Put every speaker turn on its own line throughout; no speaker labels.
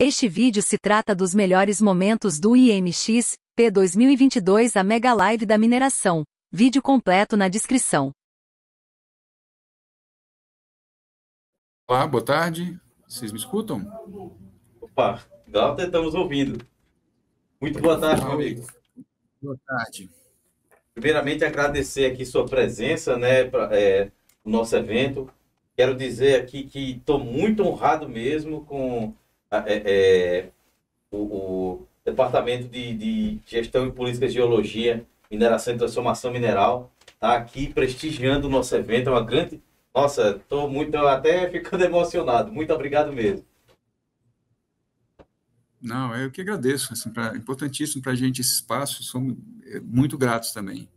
Este vídeo se trata dos melhores momentos do IMX P2022 a Mega Live da mineração. Vídeo completo na descrição.
Olá, boa tarde. Vocês me escutam?
Opa, Galta, estamos ouvindo. Muito boa tarde, meu amigo. Boa tarde. Primeiramente, agradecer aqui sua presença, né, para é, o nosso evento. Quero dizer aqui que estou muito honrado mesmo com é, é, o, o, Departamento de, de Gestão e Políticas de Geologia, Mineração e Transformação Mineral, está aqui prestigiando o nosso evento. É uma grande. Nossa, estou muito até ficando emocionado. Muito obrigado mesmo.
Não, eu que agradeço. Assim, importantíssimo para a gente esse espaço. Somos é, muito gratos também.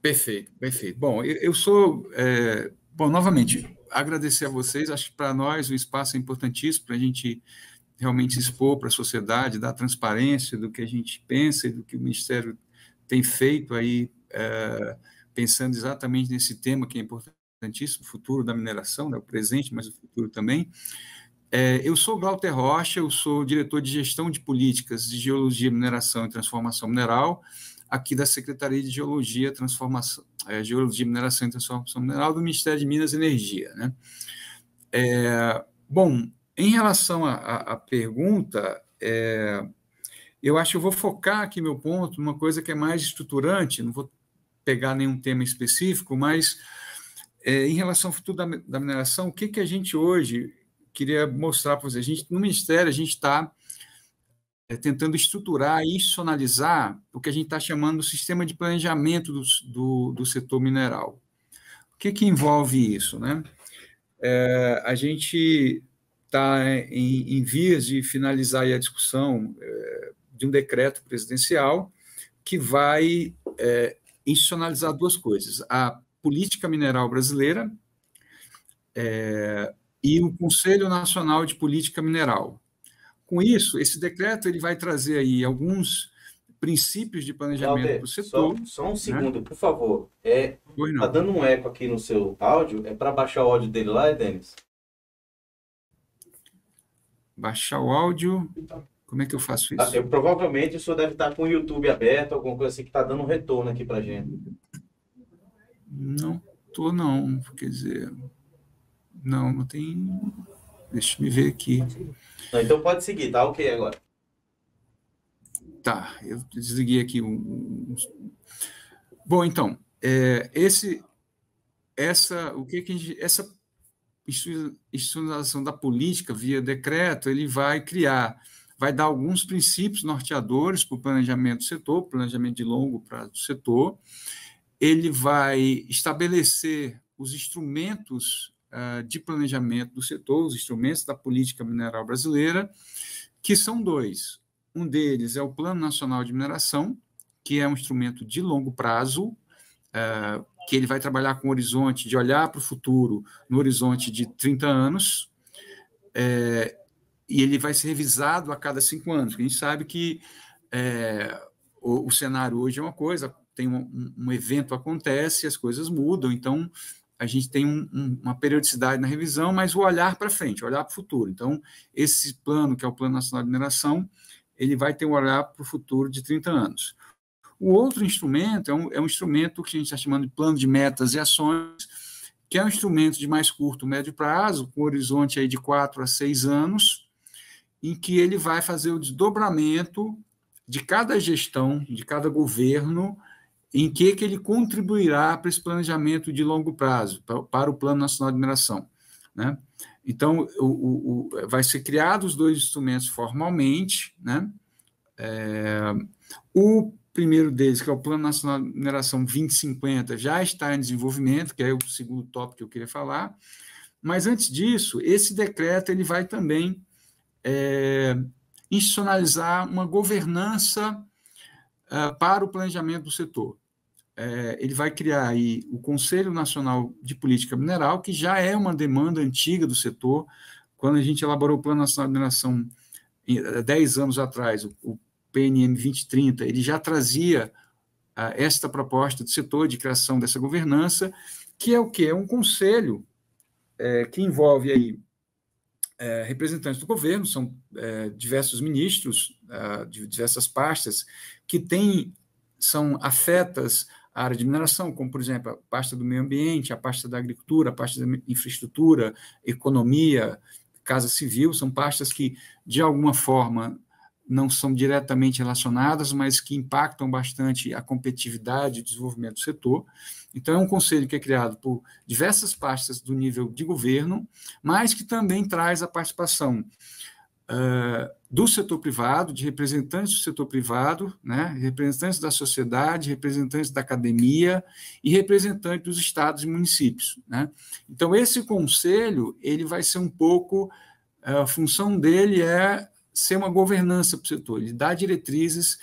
Perfeito, perfeito. Bom, eu, sou. É, bom, novamente, agradecer a vocês. Acho que para nós o espaço é importantíssimo para a gente realmente expor para a sociedade, dar transparência do que a gente pensa e do que o Ministério tem feito aí, é, pensando exatamente nesse tema que é importantíssimo, o futuro da mineração, né, o presente, mas o futuro também. É, eu sou Glauter Rocha, eu sou diretor de gestão de políticas de geologia, mineração e transformação mineral aqui da Secretaria de Geologia, Transformação, é, Geologia, Mineração e Transformação Mineral do Ministério de Minas e Energia. Né? É, bom, em relação à pergunta, é, eu acho que eu vou focar aqui meu ponto numa coisa que é mais estruturante, não vou pegar nenhum tema específico, mas é, em relação ao futuro da, da mineração, o que, que a gente hoje queria mostrar para vocês? A gente, no Ministério, a gente está é, tentando estruturar e institucionalizar o que a gente está chamando de sistema de planejamento do, do, do, setor mineral. O que, que envolve isso? Né? É, a gente está em, em, vias de finalizar a discussão é, de um decreto presidencial que vai é, institucionalizar duas coisas: a política mineral brasileira é, e o Conselho Nacional de Política Mineral, com isso, esse decreto ele vai trazer aí alguns princípios de planejamento para o setor. Só, só um né? segundo, né? por
favor. É, tá dando um eco aqui no seu áudio. É para baixar o áudio dele lá, Denis?
Baixar o áudio. Como é que eu faço isso? Ah, eu,
provavelmente o senhor deve estar com o YouTube aberto, alguma coisa assim que está dando um retorno aqui para gente.
Não estou, não, quer dizer, não, não tem Deixa eu ver aqui.
Não, então pode seguir, tá ok agora.
Tá, eu desliguei aqui um. Bom, então, é, esse, essa, o que, que a gente, essa institucionalização da política via decreto, ele vai criar, vai dar alguns princípios norteadores para o planejamento do setor, planejamento de longo prazo do setor, ele vai estabelecer os instrumentos eh, de planejamento do setor, os instrumentos da política mineral brasileira, que são dois. Um deles é o Plano Nacional de Mineração, que é um instrumento de longo prazo, eh, que ele vai trabalhar com o horizonte de olhar para o futuro no horizonte de 30 anos, eh, e ele vai ser revisado a cada cinco anos. A gente sabe que o, cenário hoje é uma coisa, tem um, um evento acontece, as coisas mudam, então a gente tem um, um, uma periodicidade na revisão, mas o olhar para frente, olhar para o futuro. Então, esse plano, que é o Plano Nacional de Mineração, ele vai ter um olhar para o futuro de 30 anos. O outro instrumento é um, é um instrumento que a gente está chamando de plano de metas e ações, que é um instrumento de mais curto, médio prazo, com um horizonte aí de 4 a 6 anos, em que ele vai fazer o desdobramento de cada gestão, de cada governo, em que, que ele contribuirá para esse planejamento de longo prazo, para, para o Plano Nacional de Mineração. Né? Então, o, o, o, vai ser criado os dois instrumentos formalmente. Né? É, o primeiro deles, que é o Plano Nacional de Mineração 2050, já está em desenvolvimento, que é o segundo tópico que eu queria falar. Mas, antes disso, esse decreto ele vai também é, institucionalizar uma governança eh, para o planejamento do setor. É, ele vai criar aí o Conselho Nacional de Política Mineral, que já é uma demanda antiga do setor. Quando a gente elaborou o Plano Nacional de Mineração 10 eh, anos atrás, o, o PNM 2030, ele já trazia uh, esta proposta do setor de criação dessa governança, que é o que? É um conselho é, que envolve aí é, representantes do governo, são é, diversos ministros ah, de diversas pastas, que têm são afetas à área de mineração, como, por exemplo, a pasta do meio ambiente, a pasta da agricultura, a pasta da infraestrutura, economia, casa civil, são pastas que, de alguma forma, não são diretamente relacionadas, mas que impactam bastante a competitividade e desenvolvimento do setor. Então, é um conselho que é criado por diversas pastas do nível de governo, mas que também traz a participação do setor privado, de representantes do setor privado, né, representantes da sociedade, representantes da academia e representantes dos estados e municípios. Né? Então, esse conselho ele vai ser um pouco, a função dele é ser uma governança para o setor, ele dá diretrizes,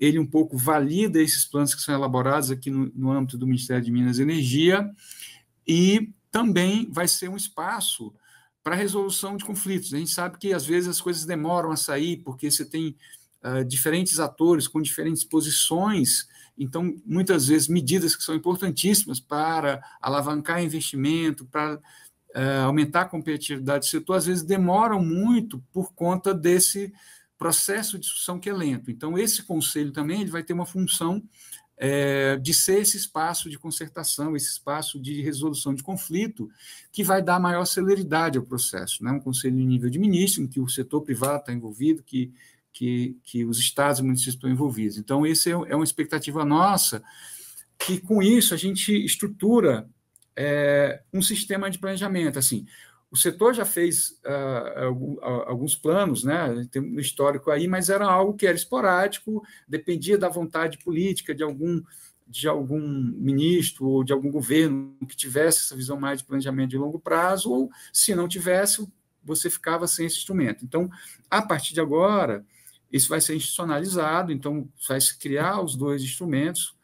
ele um pouco valida esses planos que são elaborados aqui no, no âmbito do Ministério de Minas e Energia e também vai ser um espaço para resolução de conflitos. Né? A gente sabe que às vezes as coisas demoram a sair porque você tem uh, diferentes atores com diferentes posições. Então, muitas vezes, medidas que são importantíssimas para alavancar investimento, para uh, eh, aumentar a competitividade do setor, às vezes demoram muito por conta desse processo de discussão que é lento. Então, esse conselho também ele vai ter uma função é, de ser esse espaço de concertação, esse espaço de resolução de conflito, que vai dar maior celeridade ao processo. Né? Um conselho em nível de ministro, em que o setor privado está envolvido, que, que, que os estados e municípios estão envolvidos. Então, essa é, é uma expectativa nossa, que com isso a gente estrutura é, um sistema de planejamento. Assim, o setor já fez uh, alguns planos, né? tem um histórico aí, mas era algo que era esporádico, dependia da vontade política de algum, de algum ministro ou de algum governo que tivesse essa visão mais de planejamento de longo prazo, ou se não tivesse, você ficava sem esse instrumento. Então, a partir de agora, isso vai ser institucionalizado, então vai se criar os dois instrumentos,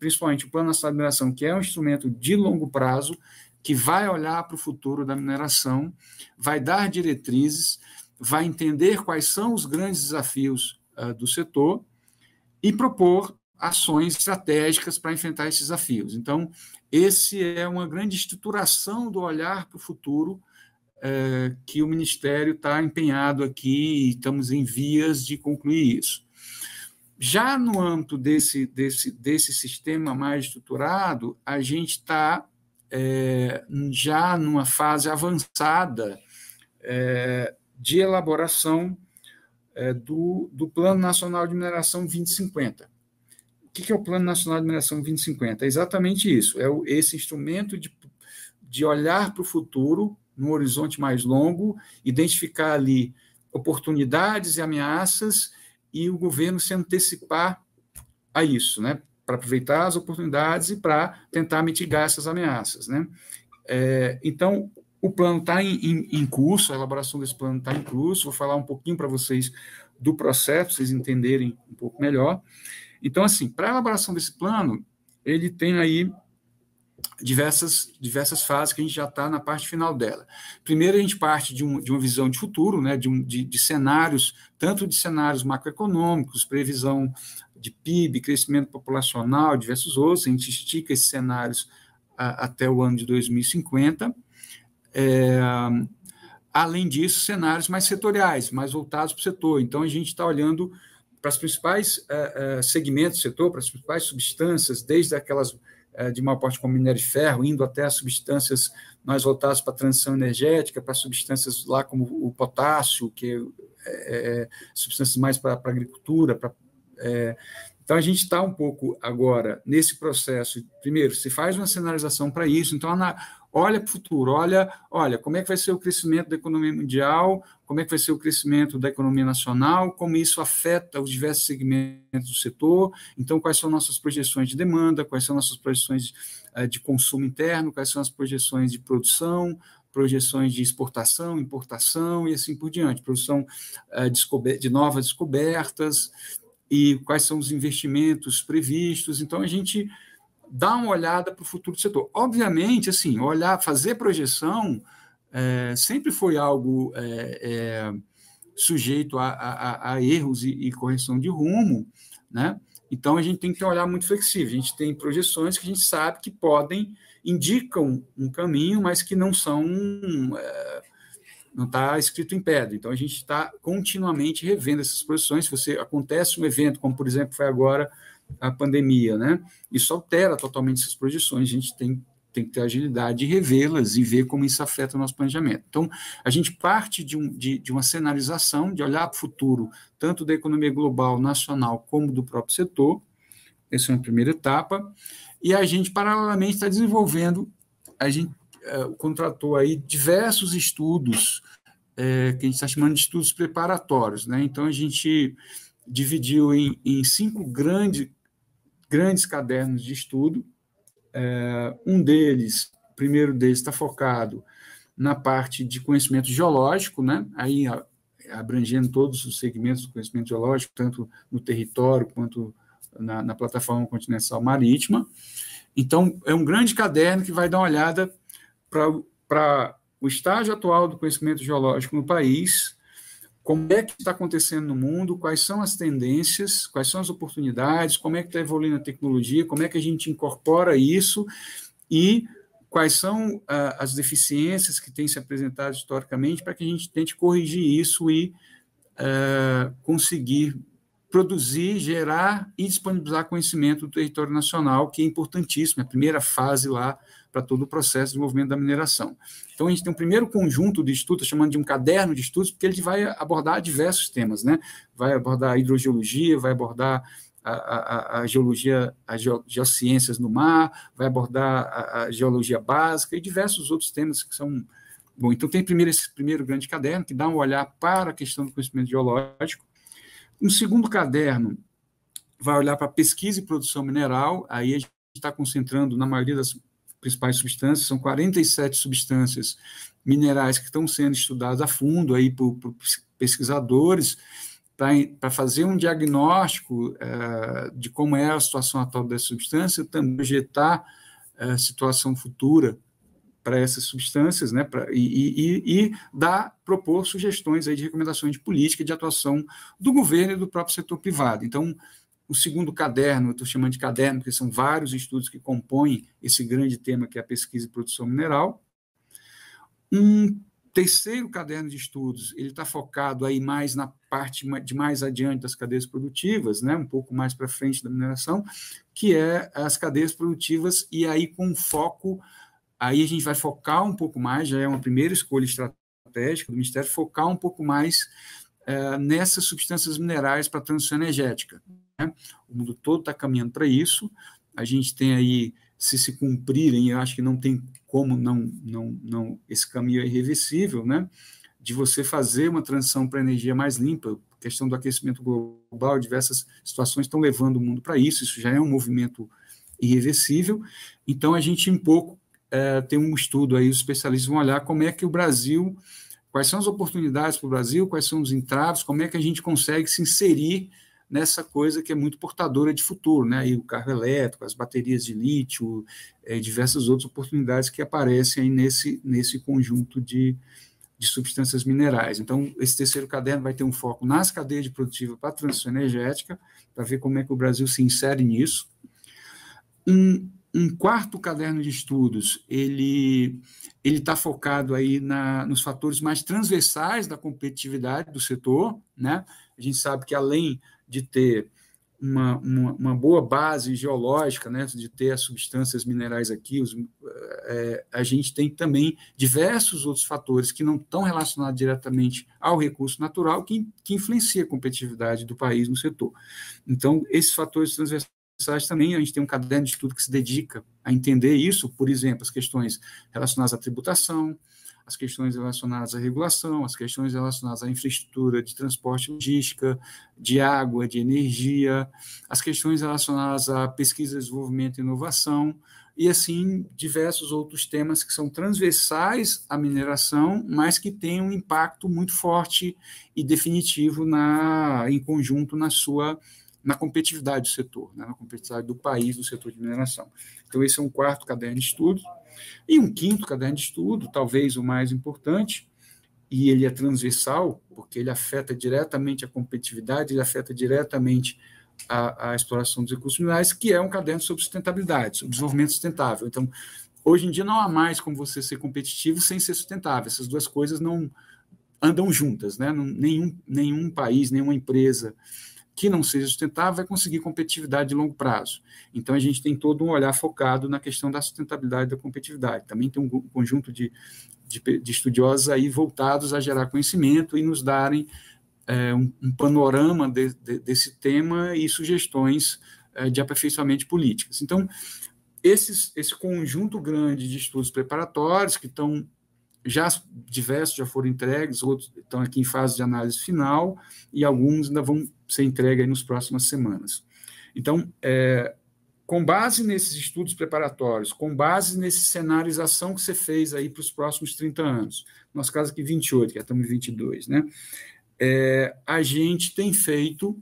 principalmente o Plano Nacional de Migração, que é um instrumento de longo prazo, que vai olhar para o futuro da mineração, vai dar diretrizes, vai entender quais são os grandes desafios uh, do setor e propor ações estratégicas para enfrentar esses desafios. Então, esse é uma grande estruturação do olhar para o futuro eh, que o Ministério está empenhado aqui e estamos em vias de concluir isso. Já no âmbito desse, desse, desse sistema mais estruturado, a gente está é, já numa fase avançada é, de elaboração é, do, do Plano Nacional de Mineração 2050. O que é o Plano Nacional de Mineração 2050? É exatamente isso: é esse instrumento de, de olhar para o futuro, num horizonte mais longo, identificar ali oportunidades e ameaças e o governo se antecipar a isso, né? para aproveitar as oportunidades e para tentar mitigar essas ameaças. Né? É, então, o plano está em, em, em, curso, a elaboração desse plano está em curso, vou falar um pouquinho para vocês do processo, vocês entenderem um pouco melhor. Então, assim, para a elaboração desse plano, ele tem aí diversas, diversas fases que a gente já está na parte final dela. Primeiro, a gente parte de, um, de uma visão de futuro, né, de, um, de, de cenários, tanto de cenários macroeconômicos, previsão de PIB, crescimento populacional, diversos outros, a gente estica esses cenários a, até o ano de 2050. É, além disso, cenários mais setoriais, mais voltados para o setor. Então, a gente está olhando para os principais é, é, segmentos do setor, para as principais substâncias, desde aquelas é, de maior porte como minério de ferro, indo até as substâncias mais voltadas para a transição energética, para substâncias lá como o potássio, que é, é, é substâncias mais para, para agricultura, para é, então, a gente está um pouco agora nesse processo. Primeiro, se faz uma sinalização para isso. Então, na, olha para o futuro, olha, olha como é que vai ser o crescimento da economia mundial, como é que vai ser o crescimento da economia nacional, como isso afeta os diversos segmentos do setor. Então, quais são nossas projeções de demanda, quais são nossas projeções eh, de consumo interno, quais são as projeções de produção, projeções de exportação, importação e assim por diante, produção eh, de novas descobertas e quais são os investimentos previstos. Então, a gente dá uma olhada para o futuro do setor. Obviamente, assim, olhar, fazer projeção é, sempre foi algo é, é, sujeito a, a, a erros e, e, correção de rumo, né? Então, a gente tem que olhar muito flexível. A gente tem projeções que a gente sabe que podem, indicam um caminho, mas que não são é, não está escrito em pedra. Então a gente está continuamente revendo essas posições. Se você acontece um evento, como por exemplo foi agora a pandemia, né? Isso altera totalmente essas projeções. A gente tem tem que ter agilidade de revê-las e ver como isso afeta o nosso planejamento. Então, a gente parte de, um, de, de uma cenarização, de olhar para o futuro, tanto da economia global, nacional, como do próprio setor. Essa é uma primeira etapa. E a gente, paralelamente, está desenvolvendo, a gente eh, contratou aí diversos estudos é, que a gente está chamando de estudos preparatórios, né? Então a gente dividiu em, em cinco grande, grandes cadernos de estudo. É, um deles, o primeiro deles, está focado na parte de conhecimento geológico, né? Aí abrangendo todos os segmentos do conhecimento geológico, tanto no território quanto na, na, plataforma continental marítima. Então, é um grande caderno que vai dar uma olhada para o estágio atual do conhecimento geológico no país, como é que está acontecendo no mundo, quais são as tendências, quais são as oportunidades, como é que está evoluindo a tecnologia, como é que a gente incorpora isso e quais são uh, as deficiências que têm se apresentado historicamente para que a gente tente corrigir isso e uh, conseguir produzir, gerar e disponibilizar conhecimento do território nacional, que é importantíssimo, é a primeira fase lá para todo o processo de desenvolvimento da mineração. Então, a gente tem um primeiro conjunto de estudos, chamando de um caderno de estudos, porque ele vai abordar diversos temas, né? Vai abordar a hidrogeologia, vai abordar a, a, a, geologia, as geociências no mar, vai abordar a, a, geologia básica e diversos outros temas que são. Bom, então tem primeiro esse primeiro grande caderno, que dá um olhar para a questão do conhecimento geológico. Um segundo caderno vai olhar para pesquisa e produção mineral, aí a gente está concentrando, na maioria das principais substâncias, são 47 substâncias minerais que estão sendo estudadas a fundo aí por, por pesquisadores para fazer um diagnóstico é, de como é a situação atual dessa substância, também projetar a eh, situação futura para essas substâncias, né, pra, e, e, e dar, propor sugestões aí de recomendações de política de atuação do governo e do próprio setor privado. Então, o segundo caderno, eu estou chamando de caderno, porque são vários estudos que compõem esse grande tema que é a pesquisa e produção mineral. Um terceiro caderno de estudos, ele está focado aí mais na parte de mais adiante das cadeias produtivas, né, um pouco mais para frente da mineração, que é as cadeias produtivas e aí com foco, aí a gente vai focar um pouco mais, já é uma primeira escolha estratégica do Ministério, focar um pouco mais eh, nessas substâncias minerais para a transição energética. Né? O mundo todo está caminhando para isso. A gente tem aí, se se cumprirem, eu acho que não tem como não, não, não esse caminho é irreversível, né? de você fazer uma transição para energia mais limpa. questão do aquecimento global, diversas situações estão levando o mundo para isso. Isso já é um movimento irreversível. Então, a gente, em pouco, é, tem um estudo aí, os especialistas vão olhar como é que o Brasil, quais são as oportunidades para o Brasil, quais são os entraves, como é que a gente consegue se inserir nessa coisa que é muito portadora de futuro, né? Aí o carro elétrico, as baterias de lítio, é, diversas outras oportunidades que aparecem aí nesse, nesse conjunto de, de substâncias minerais. Então, esse terceiro caderno vai ter um foco nas cadeias de produtiva para a transição energética, para ver como é que o Brasil se insere nisso. Um, um quarto caderno de estudos, ele ele está focado aí na, nos fatores mais transversais da competitividade do setor, né? A gente sabe que além de ter uma, uma, uma, boa base geológica, né, de ter as substâncias minerais aqui, os, é, a gente tem também diversos outros fatores que não estão relacionados diretamente ao recurso natural que, que influencia a competitividade do país no setor. Então, esses fatores transversais também, a gente tem um caderno de estudo que se dedica a entender isso, por exemplo, as questões relacionadas à tributação, as questões relacionadas à regulação, as questões relacionadas à infraestrutura de transporte logística, de água, de energia, as questões relacionadas à pesquisa, desenvolvimento e inovação, e assim diversos outros temas que são transversais à mineração, mas que têm um impacto muito forte e definitivo na, em conjunto na sua na competitividade do setor, né, na competitividade do país, no setor de mineração. Então, esse é um quarto caderno de estudos. E um quinto caderno de estudo, talvez o mais importante, e ele é transversal, porque ele afeta diretamente a competitividade, ele afeta diretamente a, a exploração dos recursos minerais, que é um caderno sobre sustentabilidade, sobre desenvolvimento sustentável. Então, hoje em dia não há mais como você ser competitivo sem ser sustentável. Essas duas coisas não andam juntas, né? Nenhum, nenhum país, nenhuma empresa, que não seja sustentável vai conseguir competitividade de longo prazo. Então, a gente tem todo um olhar focado na questão da sustentabilidade e da competitividade. Também tem um conjunto de, de, de estudiosos aí voltados a gerar conhecimento e nos darem é, um, um, panorama de, de, desse tema e sugestões é, de aperfeiçoamento de políticas. Então, esses, esse conjunto grande de estudos preparatórios que estão já diversos já foram entregues, outros estão aqui em fase de análise final e alguns ainda vão ser entregue aí nas próximas semanas. Então, é, com base nesses estudos preparatórios, com base nesse cenarização que você fez aí para os próximos 30 anos, nosso caso aqui 28, que estamos em 22, né? É, a gente tem feito,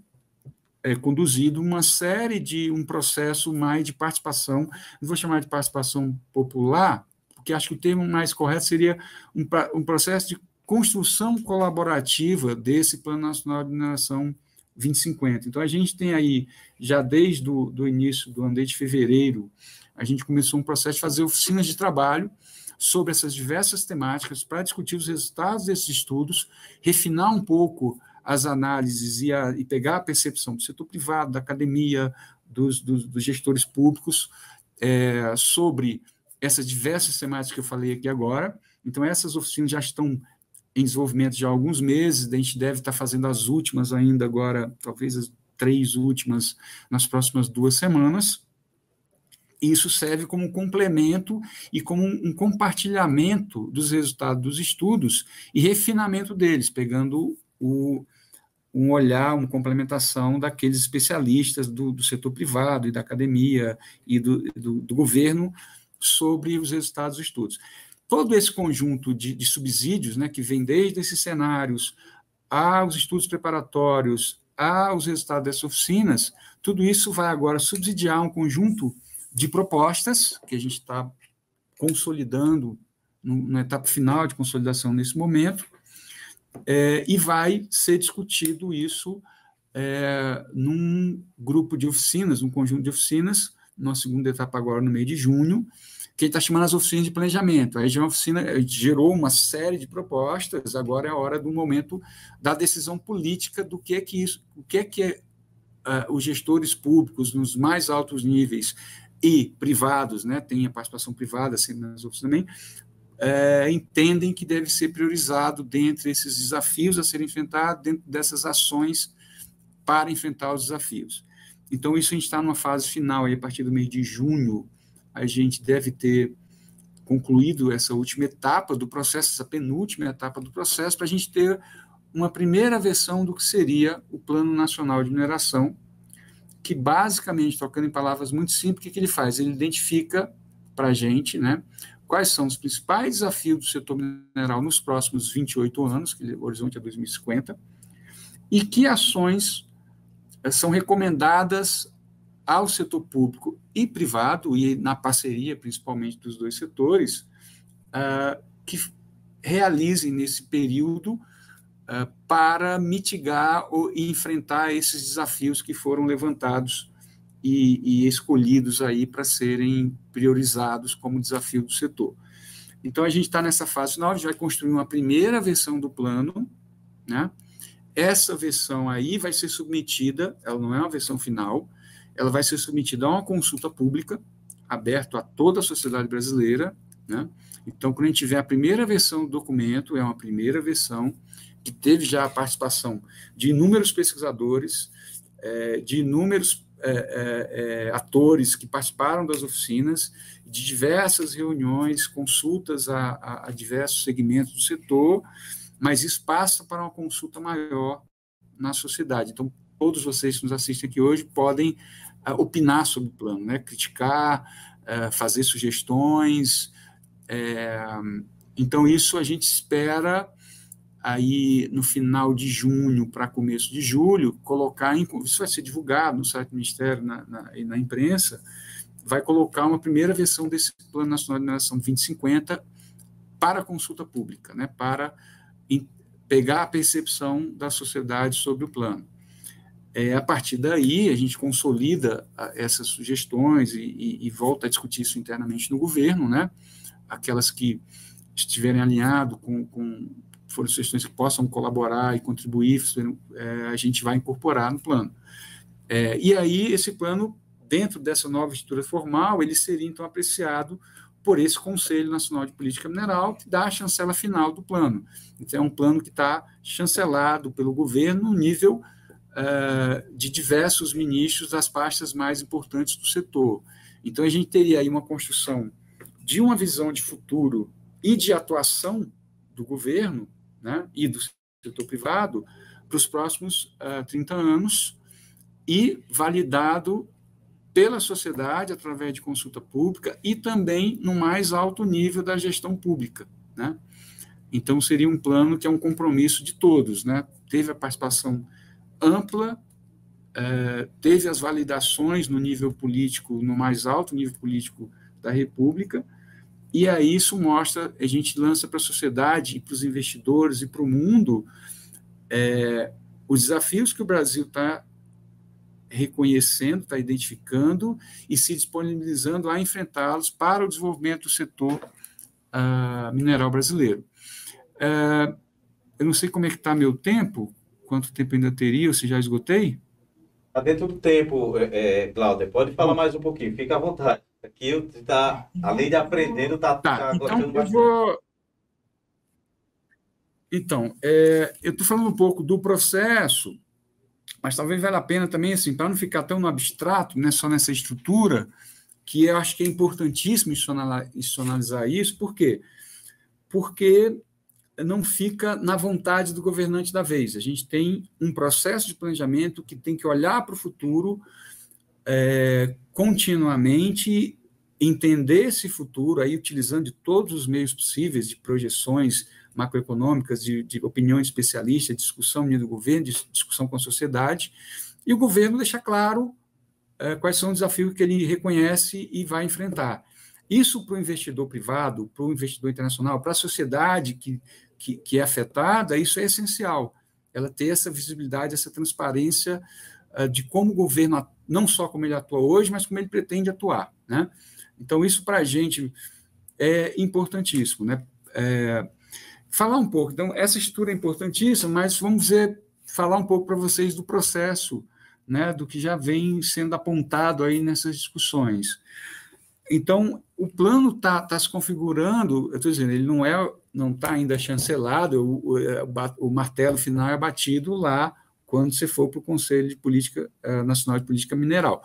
é, conduzido uma série de um processo mais de participação, não vou chamar de participação popular, porque acho que o termo mais correto seria um, um processo de construção colaborativa desse Plano Nacional de Mineração 2050. Então, a gente tem aí, já desde o do início do ano, desde fevereiro, a gente começou um processo de fazer oficinas de trabalho sobre essas diversas temáticas para discutir os resultados desses estudos, refinar um pouco as análises e, a, e pegar a percepção do setor privado, da academia, dos, dos, dos gestores públicos é, sobre essas diversas temáticas que eu falei aqui agora. Então, essas oficinas já estão em desenvolvimento já há alguns meses, a gente deve estar fazendo as últimas ainda agora, talvez as três últimas nas próximas duas semanas. Isso serve como um complemento e como um compartilhamento dos resultados dos estudos e refinamento deles, pegando o, um olhar, uma complementação daqueles especialistas do, do setor privado e da academia e do, do, do governo sobre os resultados dos estudos todo esse conjunto de, de subsídios, né, que vem desde esses cenários aos estudos preparatórios, aos resultados dessas oficinas, tudo isso vai agora subsidiar um conjunto de propostas que a gente está consolidando no, na etapa final de consolidação nesse momento, é, e vai ser discutido isso é, num grupo de oficinas, num conjunto de oficinas, na segunda etapa agora no mês de junho, que ele está chamando as oficinas de planejamento. A região oficina gerou uma série de propostas, agora é a hora do momento da decisão política do que é que isso, o que é que é, uh, os gestores públicos nos mais altos níveis e privados, né, tem a participação privada assim, nas oficinas também, eh, entendem que deve ser priorizado dentre esses desafios a serem enfrentados, dentro dessas ações para enfrentar os desafios. Então, isso a gente está numa fase final, aí, a partir do mês de junho, a gente deve ter concluído essa última etapa do processo, essa penúltima etapa do processo, para a gente ter uma primeira versão do que seria o Plano Nacional de Mineração, que basicamente, tocando em palavras muito simples, o que, que ele faz? Ele identifica para a gente né, quais são os principais desafios do setor mineral nos próximos 28 anos, que é o horizonte é 2050, e que ações eh, são recomendadas ao setor público e privado, e na parceria principalmente dos dois setores, ah, que realizem nesse período ah, para mitigar ou enfrentar esses desafios que foram levantados e, e escolhidos aí para serem priorizados como desafio do setor. Então a gente está nessa fase final, a gente vai construir uma primeira versão do plano, né? Essa versão aí vai ser submetida, ela não é uma versão final, ela vai ser submetida a uma consulta pública, aberto a toda a sociedade brasileira, né? Então, quando a gente tiver a primeira versão do documento, é uma primeira versão que teve já a participação de inúmeros pesquisadores, é, de inúmeros é, é, é, atores que participaram das oficinas, de diversas reuniões, consultas a, a, a diversos segmentos do setor, mas isso passa para uma consulta maior na sociedade. Então, todos vocês que nos assistem aqui hoje podem opinar sobre o plano, né? criticar, é, fazer sugestões. É, então, isso a gente espera aí no final de junho para começo de julho, colocar, em, isso vai ser divulgado no site do Ministério na, na, e na imprensa, vai colocar uma primeira versão desse Plano Nacional de Mineração 2050 para consulta pública, né, para pegar a percepção da sociedade sobre o plano. É, a partir daí, a gente consolida ah, essas sugestões e, e, e, volta a discutir isso internamente no governo, né? Aquelas que estiverem alinhado com, com foram sugestões que possam colaborar e contribuir, é, a gente vai incorporar no plano. É, e aí, esse plano, dentro dessa nova estrutura formal, ele seria então apreciado por esse Conselho Nacional de Política Mineral, que dá a chancela final do plano. Então, é um plano que está chancelado pelo governo no nível eh, de diversos ministros das pastas mais importantes do setor. Então, a gente teria aí uma construção de uma visão de futuro e de atuação do governo né, e do setor privado para os próximos uh, eh, 30 anos e validado pela sociedade através de consulta pública e também no mais alto nível da gestão pública. Né? Então, seria um plano que é um compromisso de todos. Né? Teve a participação ampla, é, teve as validações no nível político, no mais alto nível político da República, e aí isso mostra, a gente lança para a sociedade, para os investidores e para o mundo é, os desafios que o Brasil está reconhecendo, está identificando e se disponibilizando a enfrentá-los para o desenvolvimento do setor uh, mineral brasileiro. Uh, eu não sei como é que está meu tempo, quanto tempo ainda teria, ou se já esgotei?
Está dentro do tempo, é, é Cláudia. Pode falar hum. mais um pouquinho, fica à vontade. Aqui eu tá, além de aprendendo, está
tá, tá então eu bastante. Vou... Então, é, eu estou falando um pouco do processo, mas talvez valha a pena também, assim, para não ficar tão no abstrato, né, só nessa estrutura, que eu acho que é importantíssimo institucionalizar isso, por quê? Porque não fica na vontade do governante da vez. A gente tem um processo de planejamento que tem que olhar para o futuro é, continuamente, entender esse futuro, aí utilizando de todos os meios possíveis de projeções macroeconômicas, de, de opinião especialista, discussão do governo, discussão com a sociedade, e o governo deixa claro é, quais são os desafios que ele reconhece e vai enfrentar. Isso para o investidor privado, para o investidor internacional, para a sociedade que que, que é afetada, isso é essencial. Ela ter essa visibilidade, essa transparência ah, de como o governo, não só como ele atua hoje, mas como ele pretende atuar. Né? Então, isso para a gente é importantíssimo. Né? É, falar um pouco, então, essa estrutura é importantíssima, mas vamos ver, falar um pouco para vocês do processo, né, do que já vem sendo apontado aí nessas discussões. Então, o plano está tá se configurando, eu estou dizendo, ele não é não está ainda chancelado, o, o, é, o, martelo final é batido lá quando você for para o Conselho de Política eh, Nacional de Política Mineral.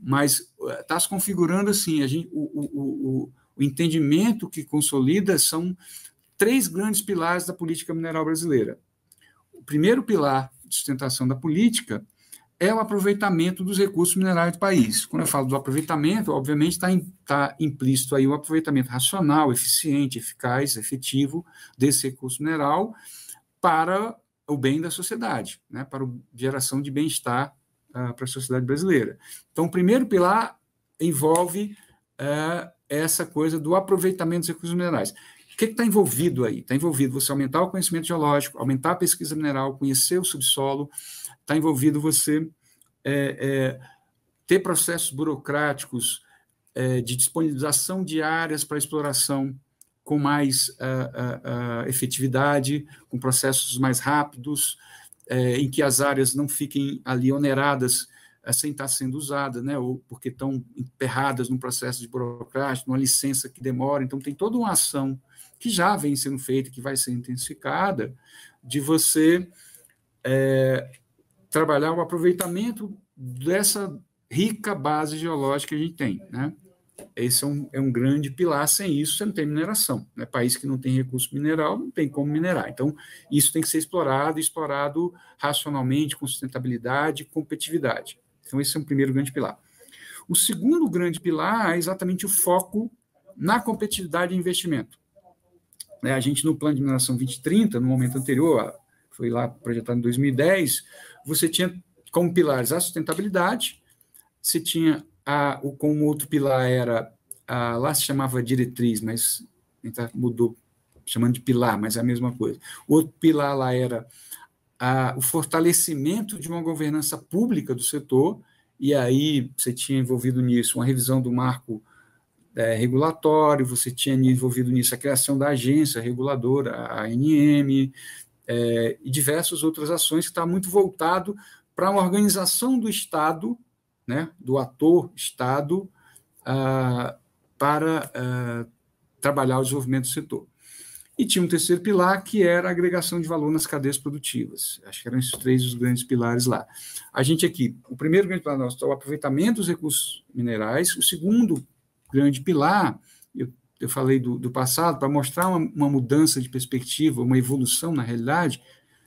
Mas está é, se configurando assim, a gente, o, o entendimento que consolida são três grandes pilares da política mineral brasileira. O primeiro pilar de sustentação da política é o aproveitamento dos recursos minerais do país. Quando eu falo do aproveitamento, obviamente está tá implícito aí o aproveitamento racional, eficiente, eficaz, efetivo desse recurso mineral para o bem da sociedade, né, para a geração de bem-estar uh, para a sociedade brasileira. Então, o primeiro pilar envolve uh, essa coisa do aproveitamento dos recursos minerais. O que está envolvido aí? Está envolvido você aumentar o conhecimento geológico, aumentar a pesquisa mineral, conhecer o subsolo, está envolvido você é, é, ter processos burocráticos é, de disponibilização de áreas para exploração com mais ah, ah, ah, efetividade, com processos mais rápidos, é, em que as áreas não fiquem ali oneradas sem estar sendo usada, né? ou porque estão emperradas num processo de burocrático, numa licença que demora. Então, tem toda uma ação que já vem sendo feita, que vai ser intensificada, de você é, trabalhar o aproveitamento dessa rica base geológica que a gente tem. Né? Esse é um, é um grande pilar, sem isso você não tem mineração. Né? País que não tem recurso mineral não tem como minerar. Então, isso tem que ser explorado, explorado racionalmente, com sustentabilidade e competitividade. Então, esse é um primeiro grande pilar. O segundo grande pilar é exatamente o foco na competitividade e investimento. É, a gente, no plano de mineração 2030, no momento anterior, foi lá projetado em 2010, você tinha como pilares a sustentabilidade, você tinha a, o como outro pilar era a, lá se chamava diretriz, mas então mudou chamando de pilar, mas é a mesma coisa. O outro pilar lá era a, o fortalecimento de uma governança pública do setor, e aí você tinha envolvido nisso uma revisão do marco é, regulatório, você tinha envolvido nisso a criação da agência reguladora, a ANM, é, e diversas outras ações que está muito voltado para uma organização do Estado, né, do ator Estado, ah, para ah, trabalhar o desenvolvimento do setor. E tinha um terceiro pilar, que era a agregação de valor nas cadeias produtivas. Acho que eram esses três os grandes pilares lá. A gente aqui, o primeiro grande pilar nosso é o aproveitamento dos recursos minerais, o segundo grande pilar, eu eu falei do, do passado, para mostrar uma, uma, mudança de perspectiva, uma evolução na realidade,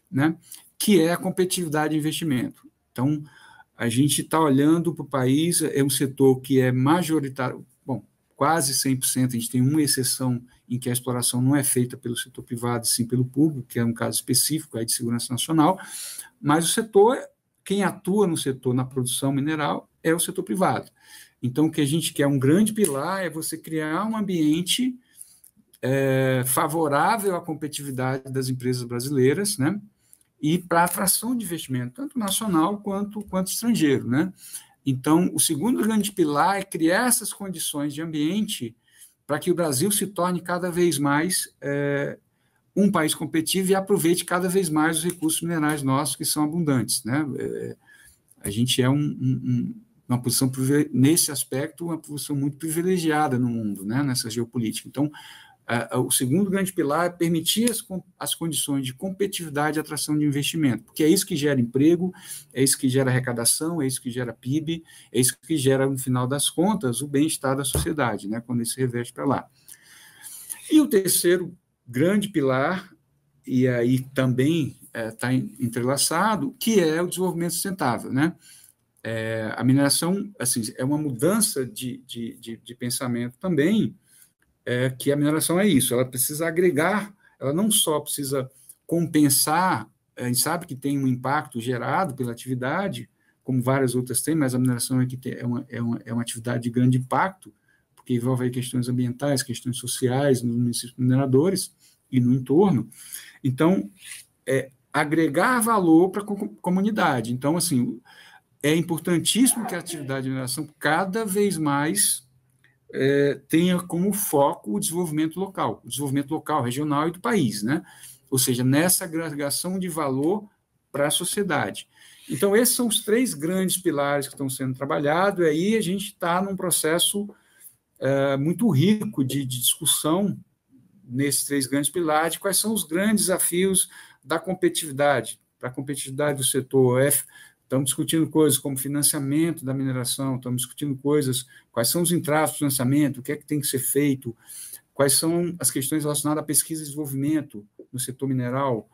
né, que é a competitividade de investimento. Então, a gente está olhando para o país, é um setor que é majoritário, bom, quase 100%, a gente tem uma exceção em que a exploração não é feita pelo setor privado, sim pelo público, que é um caso específico aí é de segurança nacional, mas o setor, quem atua no setor, na produção mineral, é o setor privado. Então, o que a gente quer, um grande pilar, é você criar um ambiente é, favorável à competitividade das empresas brasileiras, né? E para atração de investimento, tanto nacional quanto, quanto estrangeiro, né? Então, o segundo grande pilar é criar essas condições de ambiente para que o Brasil se torne cada vez mais é, um país competitivo e aproveite cada vez mais os recursos minerais nossos que são abundantes, né? É, a gente é um, um, um uma posição, nesse aspecto, uma posição muito privilegiada no mundo, né, nessa geopolítica. Então, o segundo grande pilar é permitir as, as condições de competitividade e atração de investimento, porque é isso que gera emprego, é isso que gera arrecadação, é isso que gera PIB, é isso que gera, no final das contas, o bem-estar da sociedade, né, quando ele se reveste para lá. E o terceiro grande pilar, e aí também está é, tá entrelaçado, que é o desenvolvimento sustentável, né? É, a mineração, assim, é uma mudança de, de, de, de pensamento também, é, que a mineração é isso, ela precisa agregar, ela não só precisa compensar, é, a gente sabe que tem um impacto gerado pela atividade, como várias outras têm, mas a mineração é, que tem, é, uma, é, uma, é uma atividade de grande impacto, porque envolve questões ambientais, questões sociais nos municípios mineradores e no entorno. Então, é, agregar valor para a comunidade. Então, assim, é importantíssimo que a atividade de mineração cada vez mais é, tenha como foco o desenvolvimento local, o desenvolvimento local, regional e do país, né? Ou seja, nessa agregação de valor para a sociedade. Então, esses são os três grandes pilares que estão sendo trabalhados, e aí a gente está num processo é, muito rico de, de discussão nesses três grandes pilares, quais são os grandes desafios da competitividade, da competitividade do setor F, Estamos discutindo coisas como financiamento da mineração, estamos discutindo coisas, quais são os entraves do financiamento, o que é que tem que ser feito, quais são as questões relacionadas à pesquisa e desenvolvimento no setor mineral,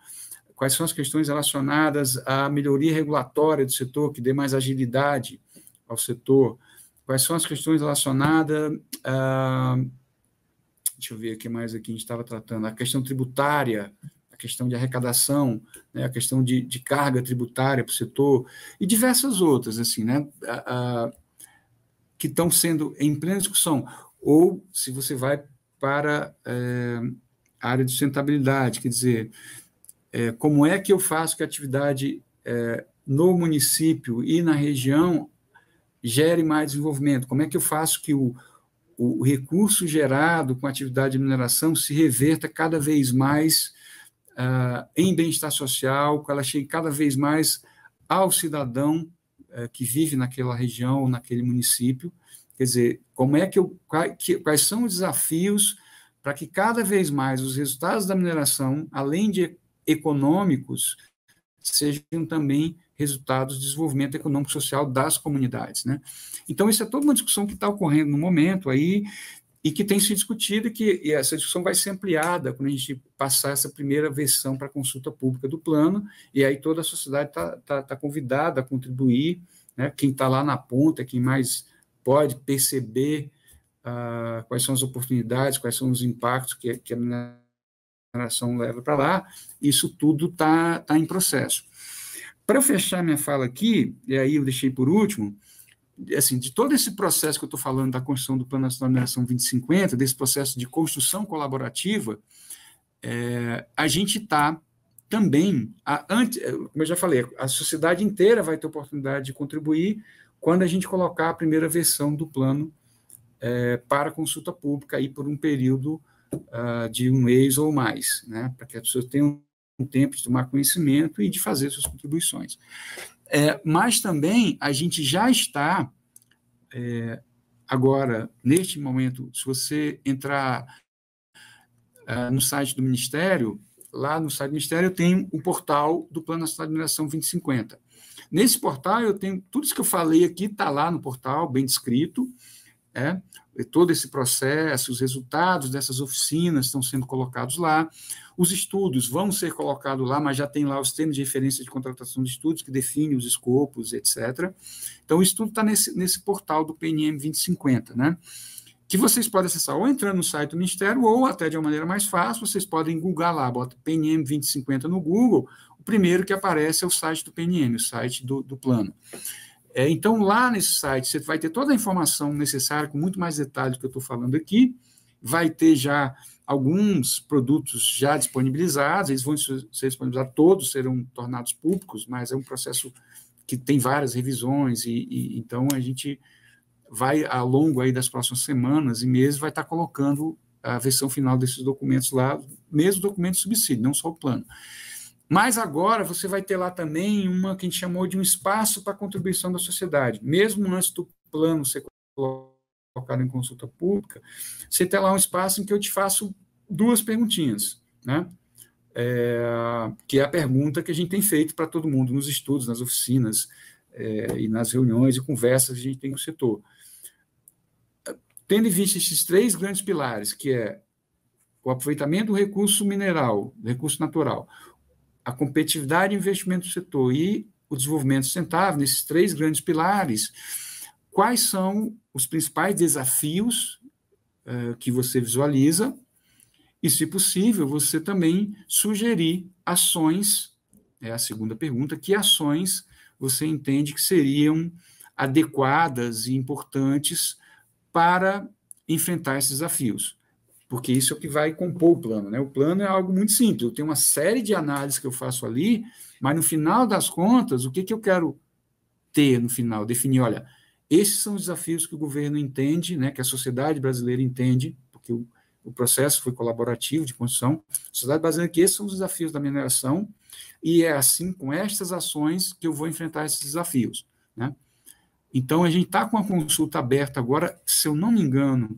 quais são as questões relacionadas à melhoria regulatória do setor, que dê mais agilidade ao setor, quais são as questões relacionadas a. Deixa eu ver o que mais aqui a gente estava tratando, a questão tributária, questão de arrecadação, né, a questão de, de carga tributária para o setor e diversas outras, assim, né, a, a, que estão sendo em plena discussão. Ou se você vai para é, a área de sustentabilidade, quer dizer, é, como é que eu faço que a atividade é, no município e na região gere mais desenvolvimento? Como é que eu faço que o, o recurso gerado com a atividade de mineração se reverta cada vez mais uh, em bem-estar social, que ela chegue cada vez mais ao cidadão uh, que vive naquela região, naquele município. Quer dizer, como é que eu, quais são os desafios para que cada vez mais os resultados da mineração, além de econômicos, sejam também resultados de desenvolvimento econômico social das comunidades, né? Então isso é toda uma discussão que está ocorrendo no momento aí e que tem se discutido e que e essa discussão vai ser ampliada quando a gente passar essa primeira versão para consulta pública do plano, e aí toda a sociedade está tá, tá convidada a contribuir, né? quem está lá na ponta, quem mais pode perceber ah, quais são as oportunidades, quais são os impactos que, que a mineração leva para lá, isso tudo está tá em processo. Para fechar minha fala aqui, e aí eu deixei por último, assim, de todo esse processo que eu estou falando da construção do Plano Nacional de Mineração 2050, desse processo de construção colaborativa, é, a gente está também, a, antes, como eu já falei, a sociedade inteira vai ter oportunidade de contribuir quando a gente colocar a primeira versão do plano é, para consulta pública e por um período uh, de um mês ou mais, né, para que a pessoa tenha um tempo de tomar conhecimento e de fazer suas contribuições. É, mas também a gente já está, é, agora, neste momento, se você entrar é, no site do Ministério, lá no site do Ministério tem o portal do Plano Nacional de Mineração 2050. Nesse portal eu tenho tudo isso que eu falei aqui, está lá no portal, bem descrito. É? todo esse processo, os resultados dessas oficinas estão sendo colocados lá, os estudos vão ser colocados lá, mas já tem lá os termos de referência de contratação de estudos que definem os escopos, etc. Então, isso tudo está nesse, nesse portal do PNM 2050, né? que vocês podem acessar ou entrando no site do Ministério, ou até de uma maneira mais fácil, vocês podem googar lá, bota PNM 2050 no Google, o primeiro que aparece é o site do PNM, o site do, do plano. É, então, lá nesse site, você vai ter toda a informação necessária, com muito mais detalhe do que eu estou falando aqui. Vai ter já alguns produtos já disponibilizados, eles vão ser disponibilizados, todos serão tornados públicos, mas é um processo que tem várias revisões, e, e então a gente vai, ao longo aí das próximas semanas e meses, vai estar colocando a versão final desses documentos lá, mesmo documento de subsídio, não só o plano. Mas agora você vai ter lá também uma que a gente chamou de um espaço para contribuição da sociedade. Mesmo antes do plano ser colocado em consulta pública, você tem lá um espaço em que eu te faço duas perguntinhas, né? É, que é a pergunta que a gente tem feito para todo mundo nos estudos, nas oficinas é, e nas reuniões e conversas que a gente tem com o setor. Tendo em vista esses três grandes pilares, que é o aproveitamento do recurso mineral, recurso natural, a competitividade e investimento do setor e o desenvolvimento sustentável, nesses três grandes pilares, quais são os principais desafios uh, que você visualiza e, se possível, você também sugerir ações, é a segunda pergunta, que ações você entende que seriam adequadas e importantes para enfrentar esses desafios porque isso é o que vai compor o plano. Né? O plano é algo muito simples, eu tenho uma série de análises que eu faço ali, mas no final das contas, o que, que eu quero ter no final? Definir, olha, esses são os desafios que o governo entende, né, que a sociedade brasileira entende, porque o, o processo foi colaborativo de construção, a sociedade brasileira que esses são os desafios da mineração, e é assim, com estas ações, que eu vou enfrentar esses desafios. Né? Então, a gente está com a consulta aberta agora, se eu não me engano,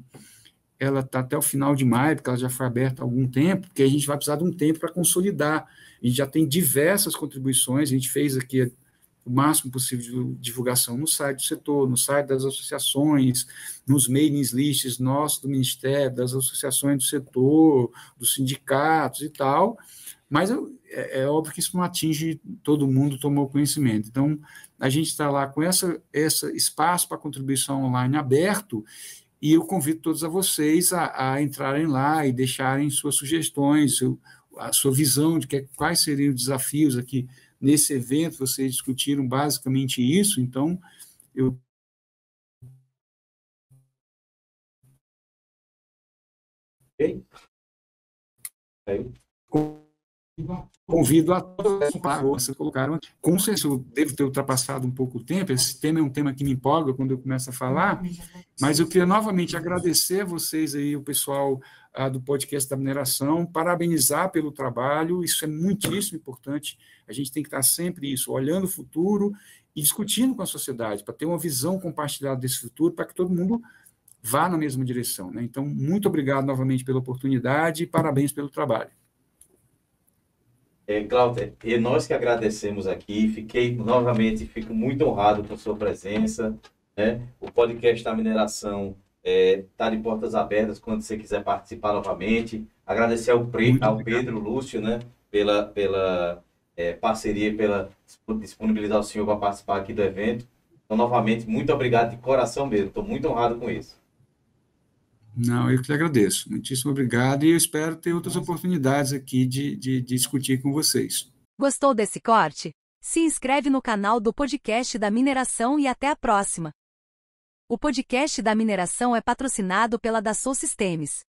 ela está até o final de maio, porque ela já foi aberta há algum tempo, porque a gente vai precisar de um tempo para consolidar. A gente já tem diversas contribuições, a gente fez aqui o máximo possível de divulgação no site do setor, no site das associações, nos mailing lists nossos do Ministério, das associações do setor, dos sindicatos e tal, mas é, é óbvio que isso não atinge todo mundo, tomou conhecimento. Então, a gente está lá com essa, esse espaço para contribuição online aberto e eu convido todos a vocês a, a entrarem lá e deixarem suas sugestões, seu, a sua visão de que, quais seriam os desafios aqui nesse evento. Vocês discutiram basicamente isso, então eu Okay. Aí convido a todos para vocês colocaram Com certeza eu devo ter ultrapassado um pouco o tempo, esse tema é um tema que me empolga quando eu começo a falar, mas eu queria novamente agradecer vocês aí, o pessoal ah, do podcast da mineração, parabenizar pelo trabalho, isso é muitíssimo importante, a gente tem que estar sempre isso, olhando o futuro e discutindo com a sociedade, para ter uma visão compartilhada desse futuro, para que todo mundo vá na mesma direção. Né? Então, muito obrigado novamente pela oportunidade e parabéns pelo trabalho.
É, Cláudia, e é nós que agradecemos aqui, fiquei novamente, fico muito honrado com sua presença. Né? O podcast da mineração está é, tá de portas abertas quando você quiser participar novamente. Agradecer ao, ao Pedro Lúcio né? pela, pela é, parceria, pela disponibilizar o senhor para participar aqui do evento. Então, novamente, muito obrigado de coração mesmo. Estou muito honrado com isso.
Não, eu que agradeço. Muitíssimo obrigado e eu espero ter outras oportunidades aqui de, de, de discutir com vocês.
Gostou desse corte? Se inscreve no canal do podcast da mineração e até a próxima. O podcast da mineração é patrocinado pela Dassault Systems.